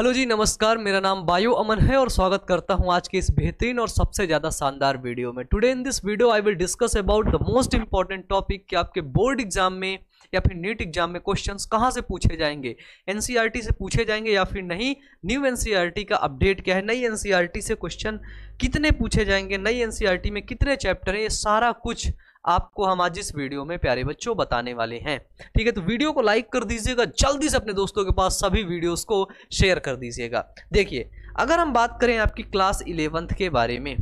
hello जी नमस्कार मेरा नाम बायो अमन है और स्वागत करता हूं आज के इस बेहतरीन और सबसे ज़्यादा शानदार वीडियो में today in this video I will discuss about the most important topic कि आपके बोर्ड एग्जाम में या फिर नीट एग्जाम में क्वेश्चंस कहां से पूछे जाएंगे एनसीईआरटी e से पूछे जाएंगे या फिर नहीं न्यू एन e का अपडेट क्या है नई एन e से क्वेश्चन कितने पूछे जाएंगे नई एन में कितने चैप्टर हैं ये सारा कुछ आपको हम आज इस वीडियो में प्यारे बच्चों बताने वाले हैं ठीक है तो वीडियो को लाइक कर दीजिएगा जल्दी से अपने दोस्तों के पास सभी वीडियोस को शेयर कर दीजिएगा देखिए अगर हम बात करें आपकी क्लास इलेवंथ के बारे में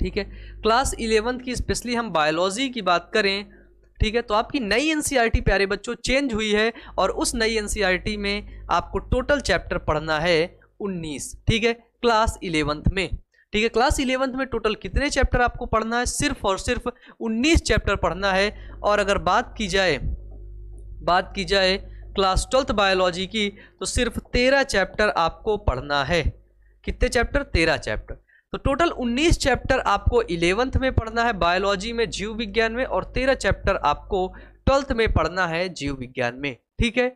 ठीक है क्लास इलेवंथ की स्पेशली हम बायोलॉजी की बात करें ठीक है तो आपकी नई एन प्यारे बच्चों चेंज हुई है और उस नई एन में आपको टोटल चैप्टर पढ़ना है उन्नीस ठीक है क्लास इलेवंथ में ठीक है क्लास इलेवंथ में टोटल कितने चैप्टर आपको पढ़ना है सिर्फ और सिर्फ उन्नीस चैप्टर पढ़ना है और अगर बात की जाए बात की जाए क्लास ट्वेल्थ बायोलॉजी की तो सिर्फ तेरह चैप्टर आपको पढ़ना है कितने चैप्टर तेरह चैप्टर तो टोटल 19 चैप्टर आपको इलेवंथ में पढ़ना है बायोलॉजी में जीव विज्ञान में और तेरह चैप्टर आपको ट्वेल्थ में पढ़ना है जीव विज्ञान में ठीक है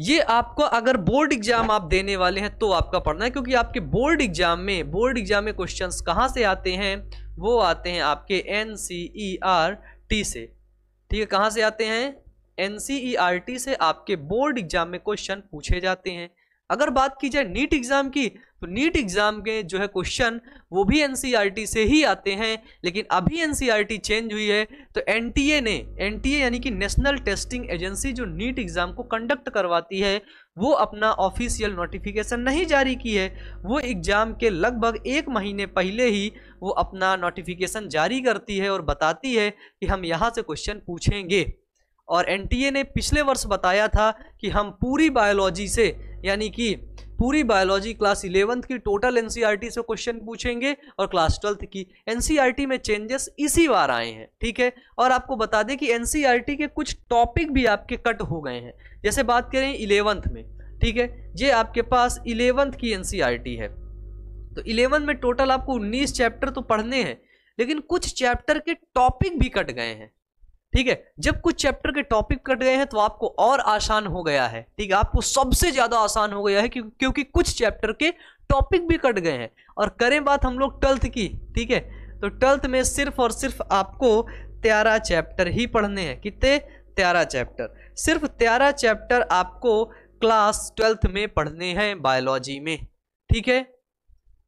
ये आपको अगर बोर्ड एग्जाम आप देने वाले हैं तो आपका पढ़ना है क्योंकि आपके बोर्ड एग्जाम में बोर्ड एग्जाम में क्वेश्चंस कहाँ से आते हैं वो आते हैं आपके N C E R T से ठीक है कहाँ से आते हैं N C E R T से आपके बोर्ड एग्जाम में क्वेश्चन पूछे जाते हैं अगर बात की जाए नीट एग्ज़ाम की तो नीट एग्ज़ाम के जो है क्वेश्चन वो भी एन e से ही आते हैं लेकिन अभी एन चेंज e हुई है तो एन ने एन यानी कि नेशनल टेस्टिंग एजेंसी जो नीट एग्ज़ाम को कंडक्ट करवाती है वो अपना ऑफिशियल नोटिफिकेशन नहीं जारी की है वो एग्ज़ाम के लगभग एक महीने पहले ही वो अपना नोटिफिकेशन जारी करती है और बताती है कि हम यहाँ से क्वेश्चन पूछेंगे और एन ने पिछले वर्ष बताया था कि हम पूरी बायोलॉजी से यानी कि पूरी बायोलॉजी क्लास इलेवंथ की टोटल एन e से क्वेश्चन पूछेंगे और क्लास ट्वेल्थ की एन e में चेंजेस इसी बार आए हैं ठीक है और आपको बता दें कि एन e के कुछ टॉपिक भी आपके कट हो गए हैं जैसे बात करें इलेवंथ में ठीक है ये आपके पास इलेवंथ की एन है तो इलेवंथ में टोटल आपको उन्नीस चैप्टर तो पढ़ने हैं लेकिन कुछ चैप्टर के टॉपिक भी कट गए हैं ठीक है जब कुछ चैप्टर के टॉपिक कट गए हैं तो आपको और आसान हो गया है ठीक है आपको सबसे ज्यादा आसान हो गया है क्योंकि कुछ चैप्टर के टॉपिक भी कट गए हैं और करें बात हम लोग ट्वेल्थ की ठीक है तो ट्वेल्थ में सिर्फ और सिर्फ आपको त्यारा चैप्टर ही पढ़ने हैं कितने त्यारा चैप्टर सिर्फ त्यारा चैप्टर आपको क्लास ट्वेल्थ में पढ़ने हैं बायोलॉजी में ठीक है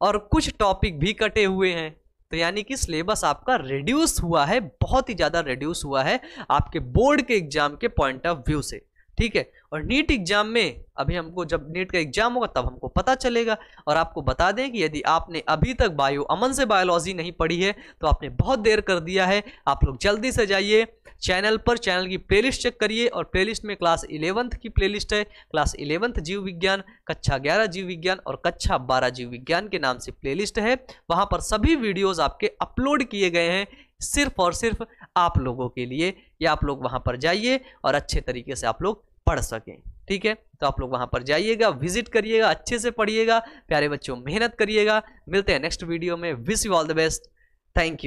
और कुछ टॉपिक भी कटे हुए हैं तो यानी कि सिलेबस आपका रिड्यूस हुआ है बहुत ही ज़्यादा रिड्यूस हुआ है आपके बोर्ड के एग्जाम के पॉइंट ऑफ व्यू से ठीक है और नीट एग्जाम में अभी हमको जब नीट का एग्जाम होगा तब हमको पता चलेगा और आपको बता दें कि यदि आपने अभी तक बायो अमन से बायोलॉजी नहीं पढ़ी है तो आपने बहुत देर कर दिया है आप लोग जल्दी से जाइए चैनल पर चैनल की प्लेलिस्ट चेक करिए और प्लेलिस्ट में क्लास इलेवंथ की प्लेलिस्ट है क्लास इलेवंथ जीव विज्ञान कक्षा ग्यारह जीव विज्ञान और कक्षा बारह जीव विज्ञान के नाम से प्लेलिस्ट है वहाँ पर सभी वीडियोज़ आपके अपलोड किए गए हैं सिर्फ और सिर्फ आप लोगों के लिए या आप लोग वहाँ पर जाइए और अच्छे तरीके से आप लोग पढ़ सकें ठीक है तो आप लोग वहाँ पर जाइएगा विजिट करिएगा अच्छे से पढ़िएगा प्यारे बच्चों मेहनत करिएगा मिलते हैं नेक्स्ट वीडियो में wish you all the best thank you